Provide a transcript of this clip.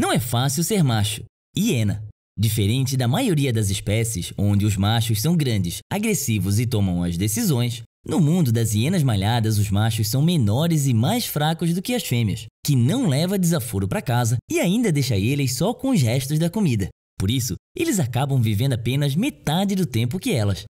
Não é fácil ser macho. Hiena. Diferente da maioria das espécies, onde os machos são grandes, agressivos e tomam as decisões, no mundo das hienas malhadas, os machos são menores e mais fracos do que as fêmeas, que não leva desaforo para casa e ainda deixa eles só com os restos da comida. Por isso, eles acabam vivendo apenas metade do tempo que elas,